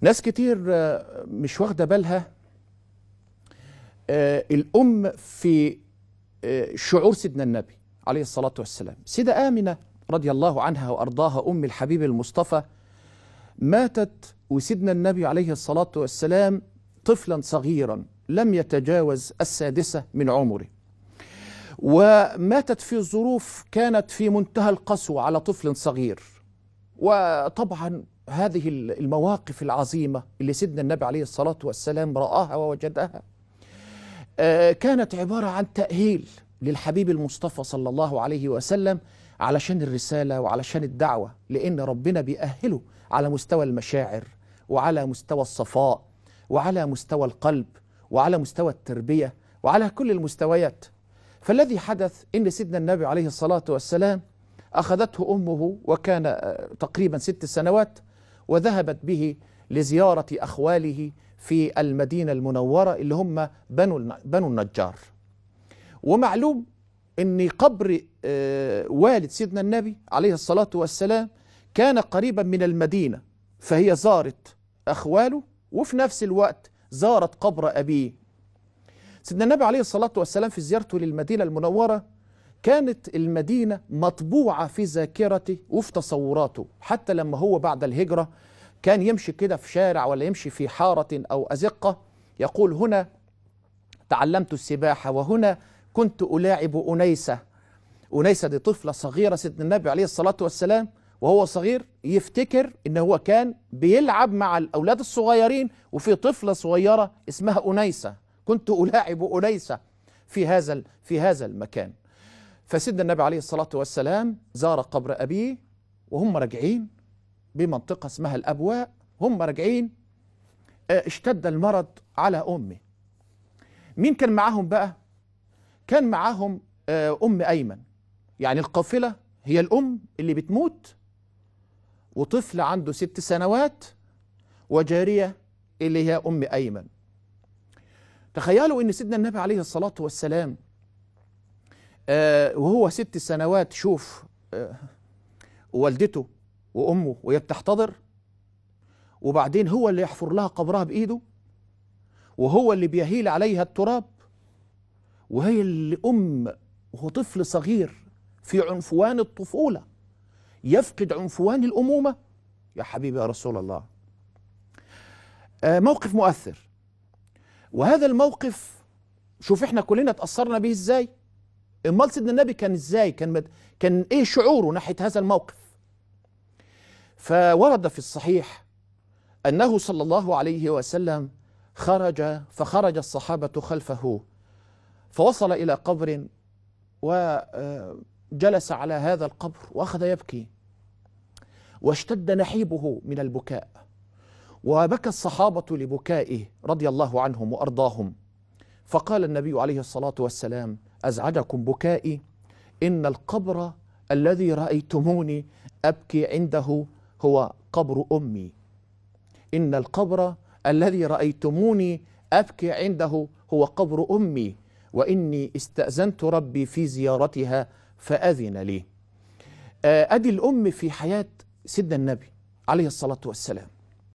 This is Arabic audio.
ناس كتير آه، مش واخده بالها آه، الام في آه، شعور سيدنا النبي عليه الصلاه والسلام سيده امنه رضي الله عنها وارضاها ام الحبيب المصطفى ماتت وسيدنا النبي عليه الصلاه والسلام طفلا صغيرا لم يتجاوز السادسه من عمره وماتت في ظروف كانت في منتهى القسوه على طفل صغير وطبعا هذه المواقف العظيمة اللي سيدنا النبي عليه الصلاة والسلام رآها ووجدها آه، كانت عبارة عن تأهيل للحبيب المصطفى صلى الله عليه وسلم علشان الرسالة وعلشان الدعوة لأن ربنا بيأهله على مستوى المشاعر وعلى مستوى الصفاء وعلى مستوى القلب وعلى مستوى التربية وعلى كل المستويات فالذي حدث أن سيدنا النبي عليه الصلاة والسلام أخذته أمه وكان آه، تقريبا ست سنوات وذهبت به لزيارة أخواله في المدينة المنورة اللي هم بنو بنو النجار ومعلوم ان قبر آه، والد سيدنا النبي عليه الصلاة والسلام كان قريبا من المدينة فهي زارت أخواله وفي نفس الوقت زارت قبر أبيه سيدنا النبي عليه الصلاة والسلام في زيارته للمدينة المنورة كانت المدينة مطبوعة في ذاكرته وفي تصوراته حتى لما هو بعد الهجرة كان يمشي كده في شارع ولا يمشي في حارة أو أزقة يقول هنا تعلمت السباحة وهنا كنت ألاعب أنيسة أنيسة دي طفلة صغيرة سيدنا النبي عليه الصلاة والسلام وهو صغير يفتكر ان هو كان بيلعب مع الاولاد الصغيرين وفي طفله صغيره اسمها انيسه كنت الاعب انيسه في هذا في هذا المكان فسيدنا النبي عليه الصلاة والسلام زار قبر أبيه وهم راجعين بمنطقة اسمها الأبواء هم راجعين آه، اشتد المرض على أمه مين كان معاهم بقى كان معاهم آه، أم أيمن يعني القافلة هي الأم اللي بتموت وطفل عنده ست سنوات وجارية اللي هي أم أيمن تخيلوا أن سيدنا النبي عليه الصلاة والسلام آه، وهو ست سنوات شوف آه، والدته وأمه وهي بتحتضر وبعدين هو اللي يحفر لها قبرها بإيده وهو اللي بيهيل عليها التراب وهي الأم وهو طفل صغير في عنفوان الطفولة يفقد عنفوان الأمومة يا حبيبي يا رسول الله آه، موقف مؤثر وهذا الموقف شوف احنا كلنا تاثرنا به ازاي امال سيدنا النبي كان ازاي كان مد... كان ايه شعوره ناحيه هذا الموقف فورد في الصحيح انه صلى الله عليه وسلم خرج فخرج الصحابه خلفه فوصل الى قبر وجلس آه، على هذا القبر واخذ يبكي واشتد نحيبه من البكاء وبكى الصحابه لبكائه رضي الله عنهم وارضاهم فقال النبي عليه الصلاه والسلام أزعجكم بكائي إن القبر الذي رأيتموني أبكي عنده هو قبر أمي إن القبر الذي رأيتموني أبكي عنده هو قبر أمي وإني استأذنت ربي في زيارتها فأذن لي أدي آه، الأم في حياة سيدنا النبي عليه الصلاة والسلام